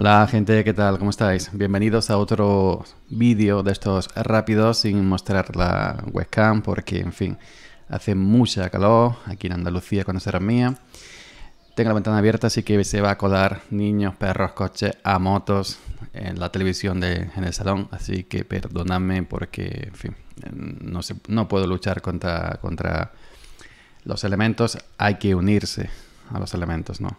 Hola gente, ¿qué tal? ¿Cómo estáis? Bienvenidos a otro vídeo de estos rápidos sin mostrar la webcam porque, en fin, hace mucha calor aquí en Andalucía cuando será mía. Tengo la ventana abierta, así que se va a colar niños, perros, coches, a motos en la televisión de, en el salón. Así que perdonadme porque, en fin, no, no puedo luchar contra, contra los elementos. Hay que unirse a los elementos, ¿no?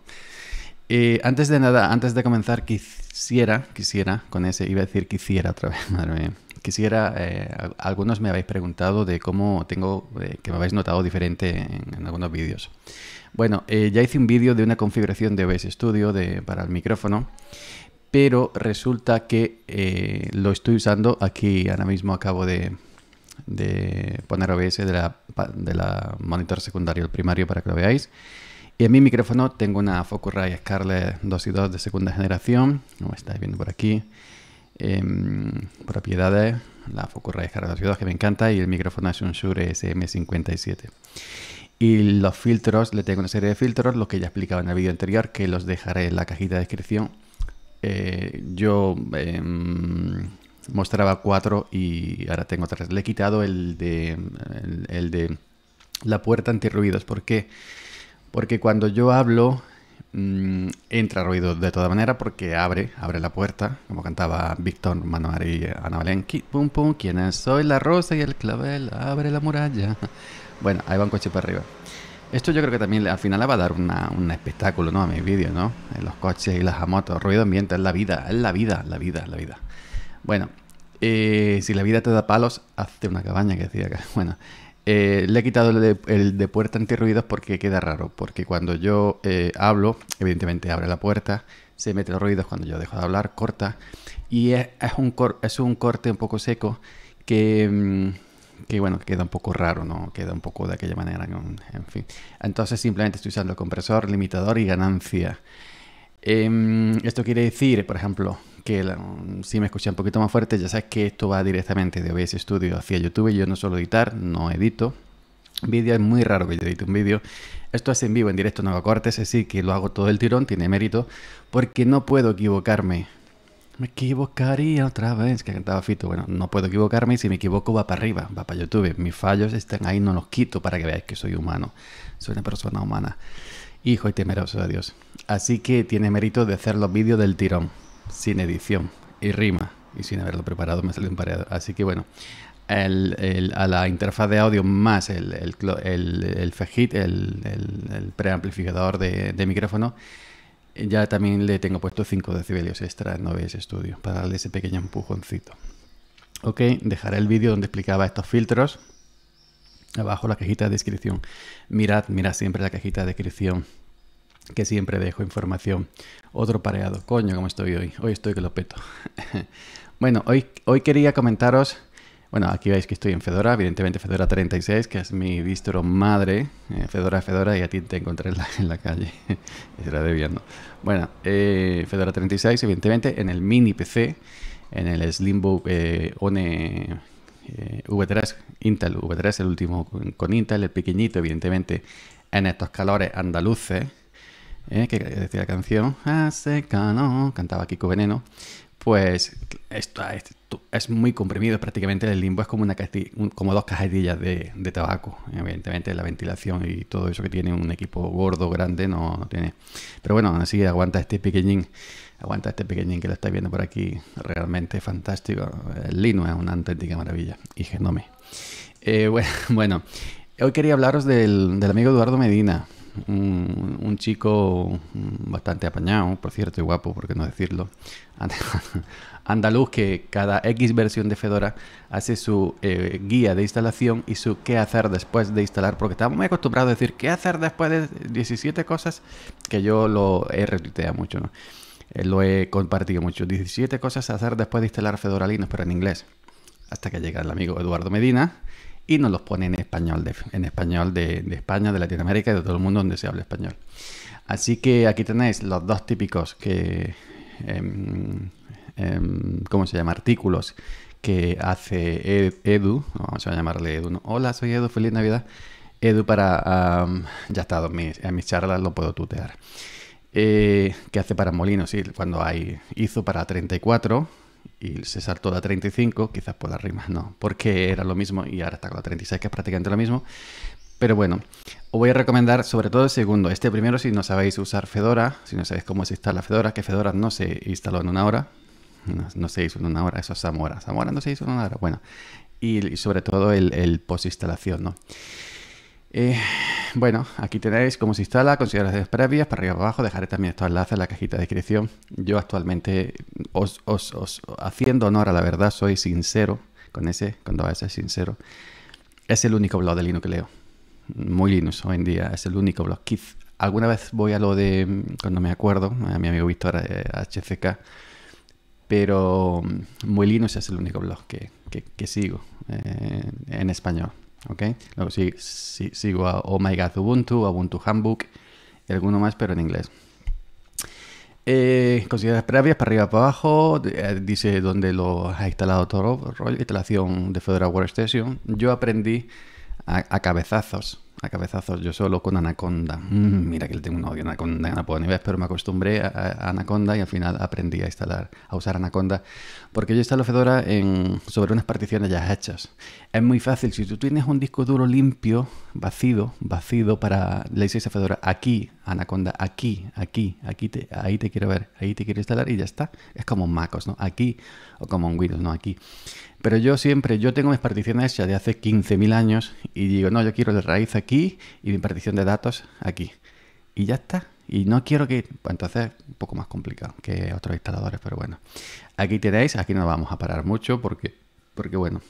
Eh, antes de nada, antes de comenzar, quisiera, quisiera, con ese, iba a decir quisiera otra vez, madre mía. Quisiera, eh, algunos me habéis preguntado de cómo tengo, eh, que me habéis notado diferente en, algunos vídeos. Bueno, ya hice un vídeo de una configuración de OBS Studio para el micrófono, pero resulta que lo estoy usando aquí, ahora mismo acabo de, poner OBS de la, monitor secundario, el primario, para que lo veáis. Y en mi micrófono tengo una Focusrite Scarlett 2 y 2 de segunda generación, como estáis viendo por aquí. Em, propiedades, la Focusrite Scarlett 2 y 2 que me encanta y el micrófono es un Shure SM57. Y los filtros, le tengo una serie de filtros, los que ya explicaba en el vídeo anterior, que los dejaré en la cajita de descripción. Eh, yo em, mostraba cuatro y ahora tengo tres. Le he quitado el de, el, de la puerta antirruidos. ¿Por qué? Porque porque cuando yo hablo, mm, entra ruido de toda manera porque abre, abre la puerta, como cantaba Víctor Manuel y Ana Belén, pum pum, ¿quién Soy la rosa y el clavel, abre la muralla. Bueno, ahí va un coche para arriba. Esto yo creo que también al final le va a dar un espectáculo ¿no? a mis vídeos, ¿no? En los coches y las motos, ruido ambiente, es la vida, es la vida, la vida, la vida. Bueno, eh, si la vida te da palos, hazte una cabaña, que decía acá. Bueno, eh, le he quitado el de, puerta antirruidos porque queda raro, porque cuando yo eh, hablo, evidentemente abre la puerta, se mete los ruidos cuando yo dejo de hablar, corta, y es, un, es un corte un poco seco que, mm, que, bueno, queda un poco raro, ¿no? Queda un poco de aquella manera, en fin. Entonces simplemente estoy usando compresor, limitador y ganancia. Em, esto quiere decir, por ejemplo, que mm, si me escuchan un poquito más fuerte, ya sabes que esto va directamente de OBS Studio hacia YouTube. Yo no suelo editar, no edito. Vídeo es muy raro que yo edite un vídeo. Esto es en vivo, en directo, no lo cortes, así que lo hago todo el tirón, tiene mérito, porque no puedo equivocarme. Me equivocaría otra vez, que cantaba Fito. Bueno, no puedo equivocarme y si me equivoco va para arriba, va para YouTube. Mis fallos están ahí, no los quito para que veáis que soy humano. Soy una persona humana, hijo y temeroso de Dios. Así que tiene mérito de hacer los vídeos del tirón sin edición y rima y sin haberlo preparado me salió un pareado. Así que bueno, a la interfaz de audio más el, el, el, preamplificador de, micrófono, ya también le tengo puesto 5 decibelios extra en OBS Studio para darle ese pequeño empujoncito. Ok, dejaré el vídeo donde explicaba estos filtros abajo la cajita de descripción. Mirad, mirad siempre la cajita de descripción que siempre dejo información. Otro pareado. Coño, cómo estoy hoy. Hoy estoy que lo peto. bueno, hoy, hoy quería comentaros... Bueno, aquí veis que estoy en Fedora, evidentemente Fedora 36, que es mi distro madre. Eh, Fedora, Fedora, y a ti te encontré en la, calle. Era debiendo. Bueno, eh, Fedora 36, evidentemente, en el mini PC, en el Slimbook eh, One V3, Intel V3, el último con Intel, el pequeñito, evidentemente, en estos calores andaluces eh, que decía la canción Hace ¿no? cantaba Kiko Veneno, pues esto, este, es muy comprimido, prácticamente el limbo es como, una como dos cajetillas de, tabaco. Evidentemente la ventilación y todo eso que tiene un equipo gordo, grande, no, tiene. Pero bueno, así aguanta este pequeñín, aguanta este pequeñín que lo estáis viendo por aquí, realmente fantástico. El eh, lino es una auténtica maravilla y genome. Eh, bueno, hoy quería hablaros del, del amigo Eduardo Medina un, chico bastante apañado, por cierto, y guapo, por qué no decirlo, andaluz que cada X versión de Fedora hace su eh, guía de instalación y su qué hacer después de instalar, porque estamos muy acostumbrado a decir qué hacer después de 17 cosas, que yo lo he retuiteado mucho, ¿no? Eh, lo he compartido mucho, 17 cosas a hacer después de instalar Fedora Linux, pero en inglés hasta que llega el amigo Eduardo Medina y nos los pone en español, de, en español de, España, de Latinoamérica y de todo el mundo donde se habla español. Así que aquí tenéis los dos típicos que, em, em, ¿cómo se llama? Artículos que hace Edu, vamos a llamarle Edu, hola, soy Edu, feliz Navidad. Edu para, ya está, a mis, mis charlas lo puedo tutear. Eh, que hace para Molinos, sí, cuando hay, hizo para 34 y se saltó la 35, quizás por las rimas no, porque era lo mismo y ahora está con la 36, que es prácticamente lo mismo. Pero bueno, os voy a recomendar sobre todo el segundo. Este primero, si no sabéis usar Fedora, si no sabéis cómo se instala Fedora, que Fedora no se instaló en una hora. No, se hizo en una hora, eso es Zamora. Zamora no se hizo en una hora. Bueno, y, sobre todo el, el post-instalación, ¿no? Eh, bueno, aquí tenéis cómo se instala, consideraciones previas, para arriba y abajo. Dejaré también estos enlaces en la cajita de descripción. Yo actualmente, os, haciendo honor a la verdad, soy sincero con ese, cuando a ser sincero. Es el único blog de Linux que leo. Muy Linux hoy en día, es el único blog. alguna vez voy a lo de, cuando me acuerdo, a mi amigo Víctor HCK, eh, pero mm, Muy Linux es el único blog que, sigo eh, en español. Luego sí, sigo a Oh My God Ubuntu, Ubuntu Handbook y alguno más, pero en inglés. Eh, previas, para arriba, para abajo, eh, dice dónde lo ha instalado todo, instalación de Fedora Workstation. Yo aprendí a cabezazos a cabezazos yo solo con Anaconda. Mm, mira que le tengo un odio a Anaconda, no puedo ni pero me acostumbré a, Anaconda y al final aprendí a instalar, a usar Anaconda, porque yo instalo Fedora en, sobre unas particiones ya hechas. Es muy fácil, si tú tienes un disco duro limpio, vacío, vacío, para, la a Fedora, aquí, Anaconda, aquí, aquí, aquí, te, ahí te quiero ver, ahí te quiero instalar y ya está. Es como un MacOS, ¿no? Aquí, o como un Windows, ¿no? Aquí. Pero yo siempre, yo tengo mis particiones ya de hace 15.000 años y digo, no, yo quiero el raíz y mi partición de datos aquí. Y ya está. Y no quiero que... Pues, entonces un poco más complicado que otros instaladores, pero bueno. Aquí tenéis, aquí no vamos a parar mucho porque, porque bueno,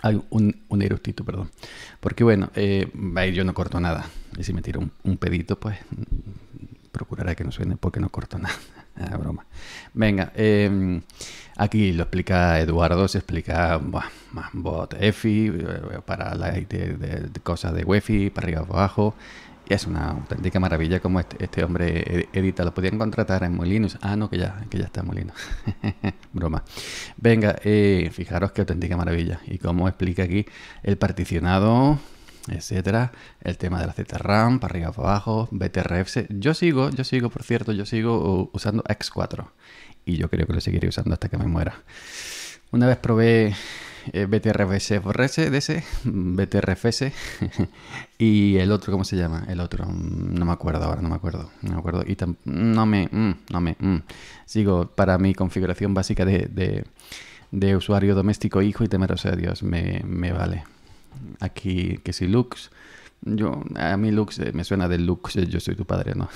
hay un, un eructito, perdón. Porque bueno, eh, yo no corto nada. Y si me tiro un, un pedito, pues mm, procuraré que no suene porque no corto nada. Ah, broma. Venga, em, aquí lo explica Eduardo, se explica bot EFI, eh, para la de, de, cosas de UEFI, para arriba para abajo. Y es una auténtica maravilla como este, este hombre edita. Lo podían contratar en Molinos. Ah, no, que ya, que ya está en Molinos. Broma. Venga, eh, fijaros qué auténtica maravilla. Y como explica aquí el particionado etcétera. El tema de la ZRAM, para arriba, para abajo, BTRFS Yo sigo, yo sigo, por cierto, yo sigo usando X4. Y yo creo que lo seguiré usando hasta que me muera. Una vez probé BTRFS de BTRFS, BTRFS y el otro, ¿cómo se llama? El otro, mm, no me acuerdo ahora, no me acuerdo, no me acuerdo. Y no me, mm, no me, mm. sigo para mi configuración básica de, de, de usuario doméstico, hijo y temeroso de Dios, me, me vale aquí que si Lux. Yo, a mí Lux eh, me suena de Lux, eh, yo soy tu padre, ¿no?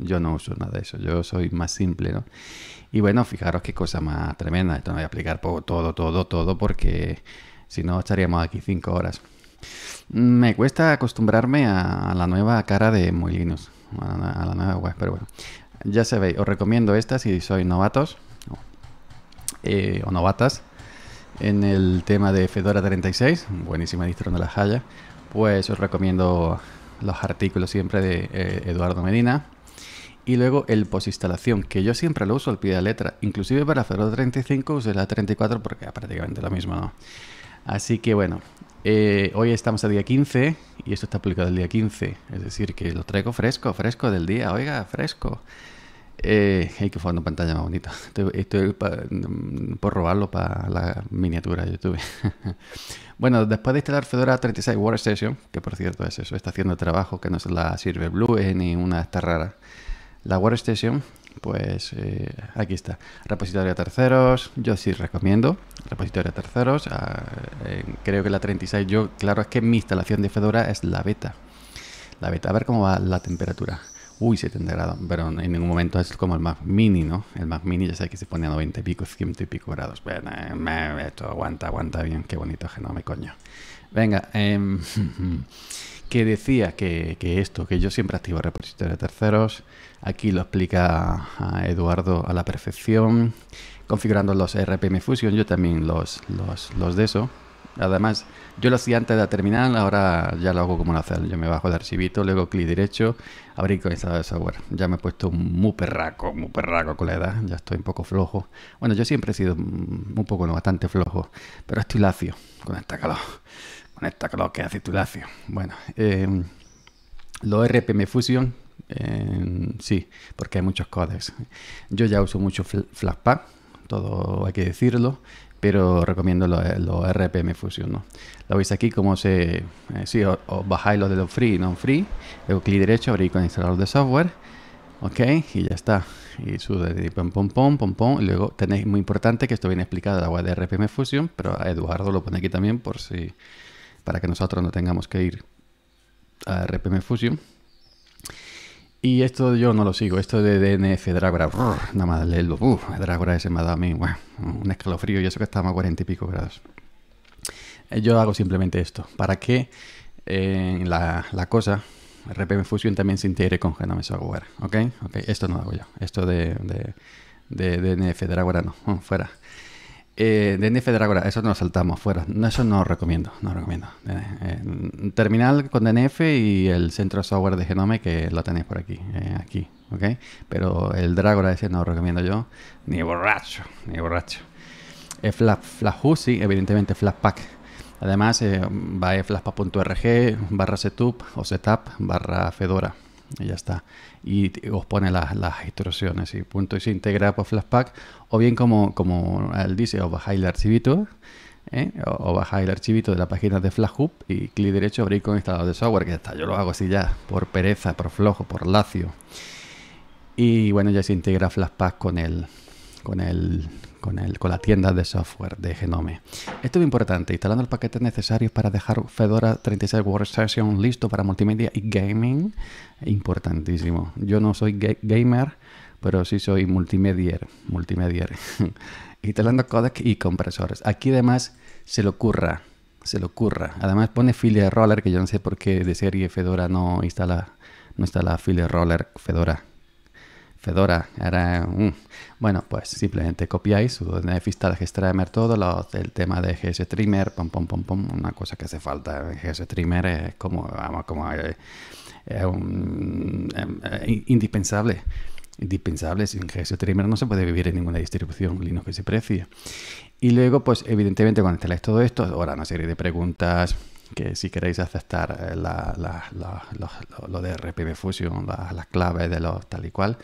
yo no uso nada de eso, yo soy más simple, Y bueno, fijaros qué cosa más tremenda, esto no voy a aplicar todo, todo, todo, porque si no estaríamos aquí cinco horas. Me cuesta acostumbrarme a la nueva cara de Molinos, a la nueva web, pero bueno, ya se ve os recomiendo esta si sois novatos o eh, novatas en el tema de Fedora 36, buenísima distro de la haya, pues os recomiendo los artículos siempre de eh, Eduardo Medina. Y luego el postinstalación, que yo siempre lo uso al pie de la letra. Inclusive para Fedora 35 usé la 34 porque es prácticamente lo mismo, Así que bueno, eh, hoy estamos a día 15 y esto está publicado el día 15. Es decir, que lo traigo fresco, fresco del día, oiga, fresco hay que jugar una pantalla más bonita. Estoy, mm, por robarlo para la miniatura de YouTube. bueno, después de instalar Fedora 36 Workstation, que por cierto es eso, está haciendo trabajo que no se la sirve Blue ni una de rara, La Workstation, pues eh, aquí está. Repositorio de terceros, yo sí recomiendo. Repositorio de terceros, ah, creo que la 36, yo, claro, es que mi instalación de Fedora es la beta. La beta, a ver cómo va la temperatura uy, 70 grados, pero en ningún momento es como el Mac Mini, ¿no? El Mac Mini ya sé que se pone a 90 y pico, 100 y pico grados. Bueno, esto aguanta, aguanta bien, qué bonito me coño. Venga, em, que decía que, esto, que yo siempre activo repositorios terceros, aquí lo explica ah, Eduardo a la perfección, configurando los RPM Fusion, yo también los, los, los de eso. Además, yo lo hacía antes de la terminal, ahora ya lo hago como lo Yo me bajo el archivito, luego clic derecho, abrir con esa software. Ya me he puesto muy perraco, muy perraco con la edad. Ya estoy un poco flojo. Bueno, yo siempre he sido un poco, no, bastante flojo, pero estoy lacio con esta calor. Con esta calor que hace tu lacio. Bueno, em, lo los RPM Fusion, em, sí, porque hay muchos codes. Yo ya uso mucho Flashpack, todo hay que decirlo pero recomiendo los lo RPM Fusion. ¿no? Lo veis aquí como se... si eh, sí, bajáis los de los free y non-free, luego clic derecho, abrir con instalador de software, ok, y ya está. Y sube, pom, pom, pom, pom, pom. Y luego tenéis, muy importante, que esto viene explicado en la web de RPM Fusion, pero Eduardo lo pone aquí también por si... para que nosotros no tengamos que ir a RPM Fusion. Y esto yo no lo sigo, esto de DNF Dragora, nada más leerlo, Dragora ese me ha dado a mí un escalofrío y eso que estaba a cuarenta y pico grados. Eh, yo hago simplemente esto, para que eh, la, cosa, RPM Fusion también se integre con Genome Software, ¿ok? esto no lo hago yo, esto de, DNF Dragora no, mm, fuera. Eh, DNF Dragora, eso nos saltamos fuera. No, eso no recomiendo, no recomiendo. Eh, terminal con DNF y el centro de software de Genome que lo tenéis por aquí, eh, aquí, Pero el Dragora ese no lo recomiendo yo, ni borracho, ni borracho. evidentemente Flash evidentemente Flashpack. Además, va a flashpack.org barra setup o setup barra fedora y ya está. Y os pone las, instrucciones y punto. Y se integra por Flashpack. O bien, como, como él dice, os bajáis el archivito. ¿eh? O, bajáis el archivito de la página de FlashHub y clic derecho abrir con instalador de software. Que está, yo lo hago así ya. Por pereza, por flojo, por lacio. Y bueno, ya se integra Flashpack con el, con el con, con la tienda de software de Genome. Esto es importante, instalando los paquetes necesarios para dejar Fedora 36 Workstation listo para multimedia y gaming, importantísimo. Yo no soy gamer, pero sí soy multimedia. Multimedia. instalando codec y compresores. Aquí además se lo ocurra, se lo ocurra. Además pone File Roller, que yo no sé por qué de serie Fedora no instala, no Roller Fedora Fedora era un... Bueno, pues simplemente copiáis, de extraemer todo, lo, el tema de GStreamer, pom, pom, pom, pom, una cosa que hace falta. en streamer es eh, como, vamos, como eh, es eh, indispensable. Indispensable, sin Streamer no se puede vivir en ninguna distribución Linux que se precie. Y luego, pues evidentemente cuando instaláis todo esto, ahora una serie de preguntas que si queréis aceptar eh, lo de RPB Fusion, las claves de los tal y cual,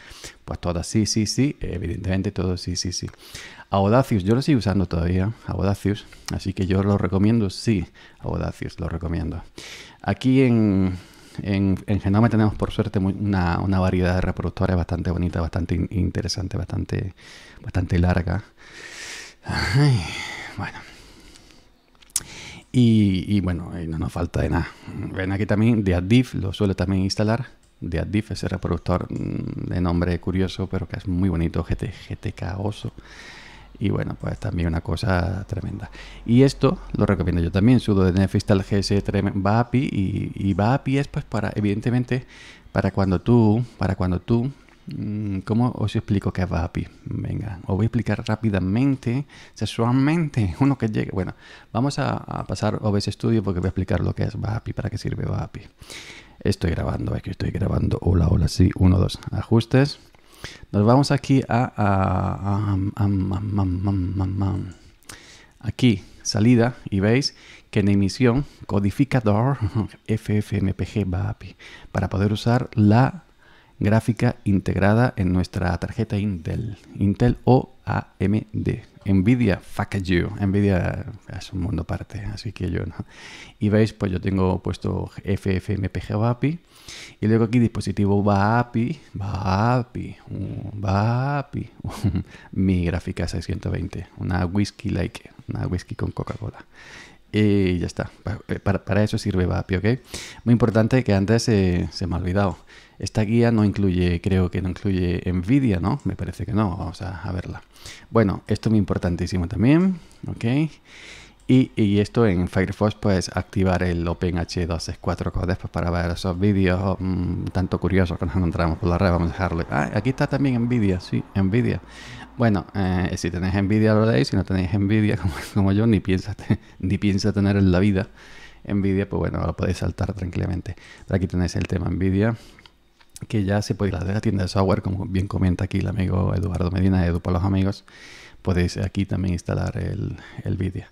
pues todas sí, sí, sí, evidentemente todo sí, sí, sí. Audacius, yo lo sigo usando todavía, audacius así que yo lo recomiendo, sí, Audacius, lo recomiendo. Aquí en, en, Genome tenemos por suerte una, variedad de reproductores bastante bonita, bastante interesante, bastante, bastante larga. bueno. Y, bueno, no nos falta de nada. Ven aquí también, de addif lo suelo también instalar. de es ese reproductor mm, de nombre curioso, pero que es muy bonito, GT, GTK Oso. Y bueno, pues también una cosa tremenda. Y esto lo recomiendo yo también. Sudo de Nefistal GS VAPI y, y VAPI es pues para, evidentemente, para cuando tú, para cuando tú Mm, ¿Cómo os explico qué es VAPI? Venga, os voy a explicar rápidamente, sexualmente, uno que llegue. Bueno, vamos a, a pasar OBS Studio porque voy a explicar lo que es VAPI, para qué sirve VAPI. Estoy grabando, es que estoy grabando. Hola, hola, sí, uno, dos, ajustes. Nos vamos aquí a, a aquí, salida, y veis que en emisión, codificador, FFmpg VAPI, para poder usar la gráfica integrada en nuestra tarjeta Intel, Intel o AMD. Nvidia, fuck you. Nvidia es un mundo aparte, así que yo no. Y veis, pues yo tengo puesto FFmpeg Vapi Y luego aquí dispositivo vapi, vapi, vapi, Mi gráfica 620, una whisky like, una whisky con Coca-Cola. Y ya está. Eh, para, eso sirve Vapi, ¿ok? Muy importante que antes eh, se me ha olvidado. Esta guía no incluye, creo que no incluye NVIDIA, ¿no? Me parece que no. Vamos a, verla. Bueno, esto es muy importantísimo también, ¿ok? Y, esto en Firefox, pues activar el OpenH264 después para ver esos vídeos mm, tanto curiosos que nos encontramos por la red. Vamos a dejarlo. Ah, aquí está también NVIDIA, sí, NVIDIA. Bueno, eh, si tenéis envidia lo leéis, si no tenéis envidia como, como yo, ni piensa, ni piensa tener en la vida envidia, pues bueno, lo podéis saltar tranquilamente. aquí tenéis el tema envidia, que ya se puede ir a la tienda de software, como bien comenta aquí el amigo Eduardo Medina, Edu para los amigos, podéis aquí también instalar el, NVIDIA.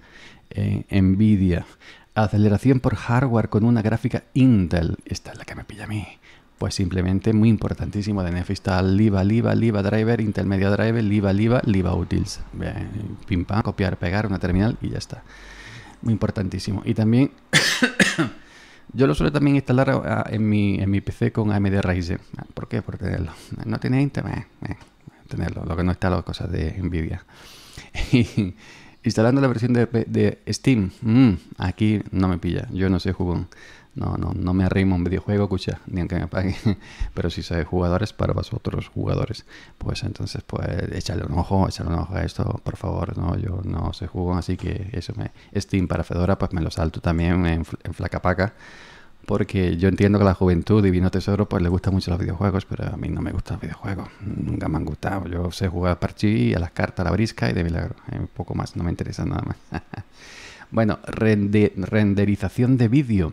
Eh, Nvidia, aceleración por hardware con una gráfica Intel, esta es la que me pilla a mí. Pues simplemente muy importantísimo de está liva liva driver, intermedia driver, liva liva liva utils. Bien, pim pam, copiar, pegar una terminal y ya está. Muy importantísimo. Y también yo lo suelo también instalar en mi, PC con AMD Ryzen. ¿Por qué? Por tenerlo. No tiene internet. Eh, tenerlo. Lo que no está las cosas de Nvidia. instalando la versión de, Steam. Mm, aquí no me pilla, yo no sé jugón. No, no, no me arrimo un videojuego, escucha, ni aunque me pague. Pero si sois jugadores para vosotros, jugadores, pues entonces, pues échale un ojo, échale un ojo a esto, por favor. No, yo no soy jugón, así que eso me. Steam para Fedora, pues me lo salto también en, en flacapaca porque yo entiendo que la juventud, Divino Tesoro, pues le gusta mucho los videojuegos, pero a mí no me gustan los videojuegos, nunca me han gustado. Yo sé jugar a a las cartas, a la brisca y de milagro, un eh, poco más, no me interesa nada más. bueno, renderización de vídeo,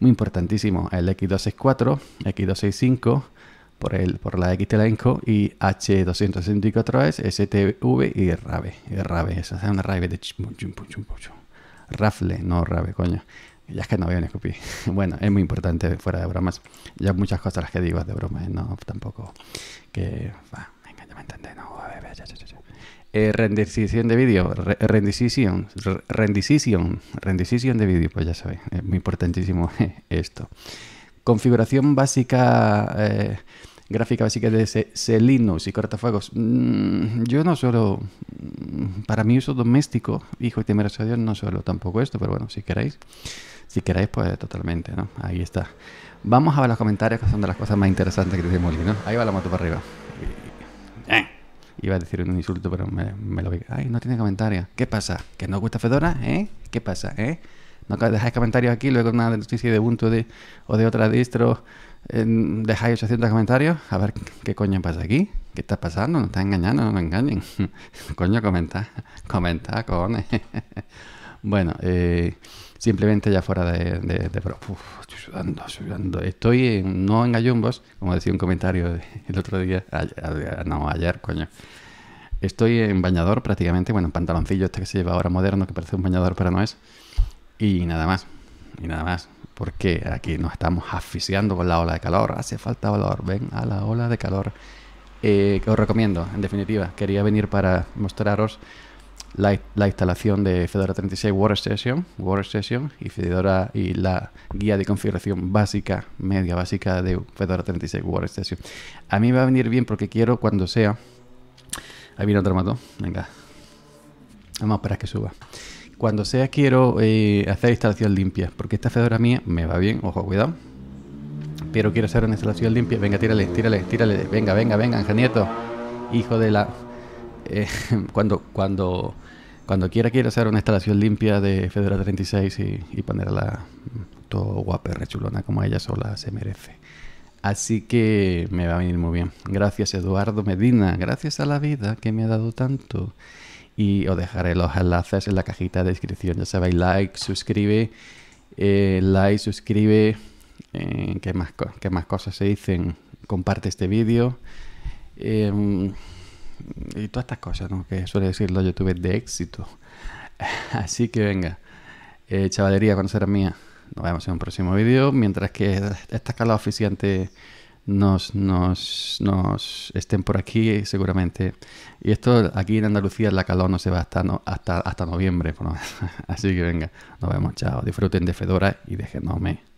muy importantísimo, el X264, X265, por, el, por la XTelenco, y H264S, STV y RAVE. RAVE, eso es una RAVE de chum, chum, chum, Rafle, no RAVE, coño. Ya es que no veo ni scoopy. Bueno, es muy importante fuera de bromas. Ya muchas cosas las que digo es de bromas, ¿eh? no tampoco que... va, venga, ya me entendé, no. Eh, rendición de vídeo, rendición, rendición, rendición de vídeo, pues ya sabéis, es muy importantísimo esto. Configuración básica, eh, gráfica básica de Selinus y cortafuegos. Mm, yo no suelo, mm, para mi uso doméstico, hijo y temeroso Dios, no suelo tampoco esto, pero bueno, si queréis. Si queréis, pues totalmente, ¿no? Ahí está. Vamos a ver los comentarios que son de las cosas más interesantes que dice ¿no? Ahí va la moto para arriba. Eh, iba a decir un insulto, pero me, lo vi. Ay, no tiene comentarios. ¿Qué pasa? ¿Que no gusta Fedora? ¿Eh? ¿Qué pasa? ¿Eh? No dejáis comentarios aquí, luego una noticia de Ubuntu o de otra distro dejáis 800 comentarios. A ver qué coño pasa aquí. ¿Qué está pasando? ¿Nos está engañando? No me engañen. coño, comenta. Comenta, cojones. bueno, eh simplemente ya fuera de, de, de estoy sudando, Estoy en, no en ayumbos, como decía un comentario el otro día, no, ayer, coño. Estoy en bañador prácticamente, bueno, en pantaloncillo este que se lleva ahora moderno, que parece un bañador pero no es. Y nada más, y nada más. Porque aquí nos estamos asfixiando con la ola de calor, hace falta valor, ven a la ola de calor. Eh, que os recomiendo, en definitiva, quería venir para mostraros la, instalación de Fedora 36 Workstation, Workstation y Fedora y la guía de configuración básica, media básica de Fedora 36 Workstation. A mí me va a venir bien porque quiero cuando sea. Ahí viene otro mato. Venga. Vamos a esperar que suba. Cuando sea quiero eh, hacer instalación limpia, porque esta Fedora mía me va bien, ojo, cuidado. Pero quiero hacer una instalación limpia. Venga, tírale, tírale, tírale. Venga, venga, venga, nieto Hijo de la... Eh, cuando, cuando, cuando quiera quiera hacer una instalación limpia de Fedora 36 y, ponerla todo guapa, rechulona como ella sola se merece. Así que me va a venir muy bien. Gracias Eduardo Medina, gracias a la vida que me ha dado tanto. Y os dejaré los enlaces en la cajita de descripción. Ya sabéis, like, suscribe, eh, like, suscribe. Que eh, ¿qué, más, ¿Qué más cosas se dicen? Comparte este vídeo y todas estas cosas ¿no? que suele decir los youtubers de éxito. Así que venga, eh, chavalería chavalería, ser mía. Nos vemos en un próximo vídeo. Mientras que esta escala oficiante nos, nos, estén por aquí seguramente. Y esto aquí en Andalucía la calor no se va hasta, no, hasta, hasta noviembre. Así que venga, nos vemos, chao. Disfruten de Fedora y déjenosme.